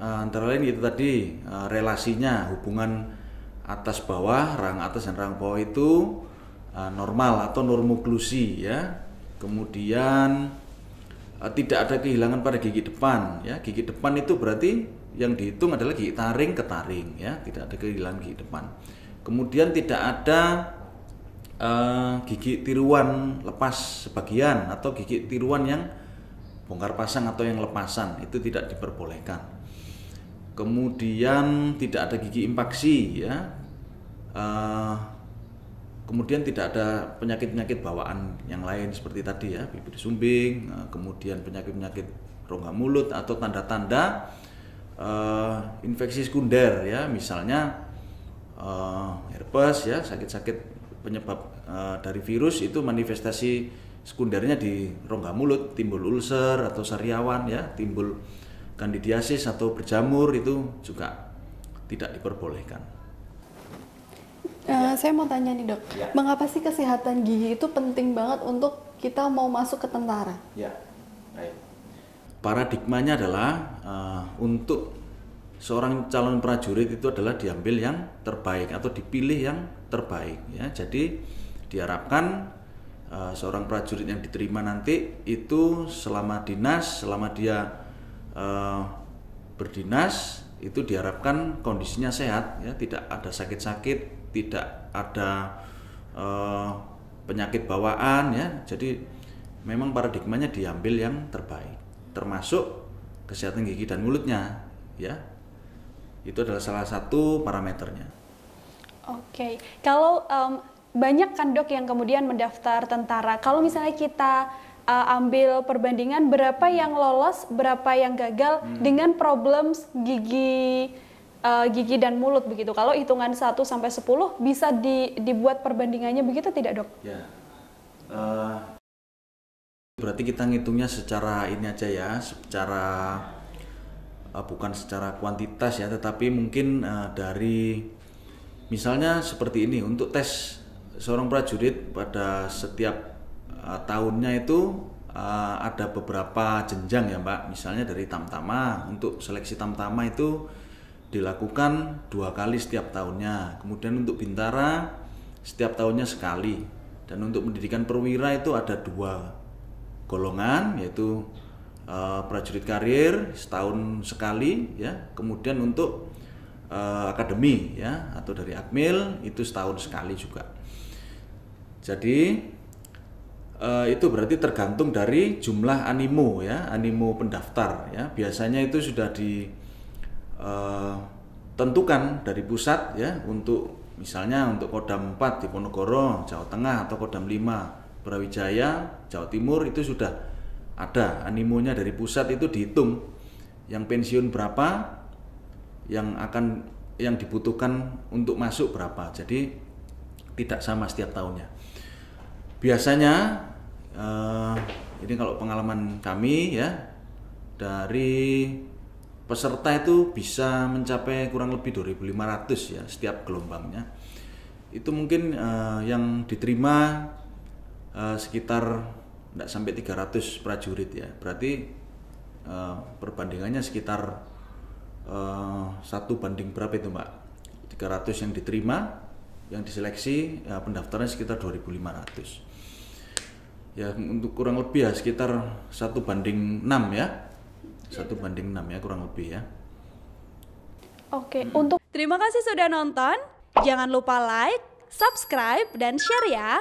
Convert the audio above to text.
Eh, antara lain itu tadi eh, relasinya hubungan atas bawah, rang atas dan rang bawah itu eh, normal atau normoklusi ya. Kemudian tidak ada kehilangan pada gigi depan ya. Gigi depan itu berarti yang dihitung adalah gigi taring ke taring ya, tidak ada kehilangan gigi depan. Kemudian tidak ada uh, gigi tiruan lepas sebagian atau gigi tiruan yang bongkar pasang atau yang lepasan itu tidak diperbolehkan kemudian tidak ada gigi impaksi ya uh, kemudian tidak ada penyakit-penyakit bawaan yang lain seperti tadi ya bibir sumbing uh, kemudian penyakit-penyakit rongga mulut atau tanda-tanda uh, infeksi sekunder ya misalnya uh, herpes ya sakit-sakit penyebab uh, dari virus itu manifestasi sekundernya di rongga mulut timbul ulcer atau sariawan ya timbul kandidiasis atau berjamur itu juga tidak diperbolehkan. Uh, Saya mau tanya nih dok, ya. mengapa sih kesehatan gigi itu penting banget untuk kita mau masuk ke tentara? Ya, baik. Paradigmanya adalah uh, untuk seorang calon prajurit itu adalah diambil yang terbaik atau dipilih yang terbaik. Ya, jadi diharapkan uh, seorang prajurit yang diterima nanti itu selama dinas, selama dia Eh, berdinas itu diharapkan kondisinya sehat ya tidak ada sakit-sakit tidak ada uh, penyakit bawaan ya jadi memang paradigmanya diambil yang terbaik termasuk kesehatan gigi dan mulutnya ya itu adalah salah satu parameternya oke okay. kalau um, banyak kan dok yang kemudian mendaftar tentara kalau misalnya kita uh, ambil perbandingan berapa yang lolos, berapa yang gagal hmm. dengan problem gigi uh, gigi dan mulut begitu. Kalau hitungan 1 sampai 10 bisa di, dibuat perbandingannya begitu tidak, Dok? Ya. Uh, berarti kita ngitungnya secara ini aja ya, secara uh, bukan secara kuantitas ya, tetapi mungkin uh, dari misalnya seperti ini untuk tes seorang prajurit pada setiap Eh, tahunnya itu uh, ada beberapa jenjang ya Mbak. Misalnya dari tamtama untuk seleksi tamtama itu dilakukan dua kali setiap tahunnya. Kemudian untuk bintara setiap tahunnya sekali. Dan untuk pendidikan perwira itu ada dua golongan yaitu uh, prajurit karir setahun sekali ya. Kemudian untuk uh, akademi ya atau dari akmil itu setahun sekali juga. Jadi e, itu berarti tergantung dari jumlah animo ya animo pendaftar ya biasanya itu sudah ditentukan eh, dari pusat ya untuk misalnya untuk Kodam 4 di Ponegoro Jawa Tengah atau Kodam 5 Brawijaya Jawa Timur itu sudah ada animonya dari pusat itu dihitung yang pensiun berapa yang akan yang dibutuhkan untuk masuk berapa jadi tidak sama setiap tahunnya biasanya uh, ini kalau pengalaman kami ya dari peserta itu bisa mencapai kurang lebih 2.500 ya setiap gelombangnya itu mungkin uh, yang diterima uh, sekitar tidak sampai 300 prajurit ya berarti uh, perbandingannya sekitar satu uh, banding berapa itu mbak 300 yang diterima yang diseleksi ya, pendaftaran sekitar 2.500 ya untuk kurang lebih ya sekitar satu banding 6 ya satu banding 6 ya kurang lebih ya oke hmm. untuk terima kasih sudah nonton jangan lupa like subscribe dan share ya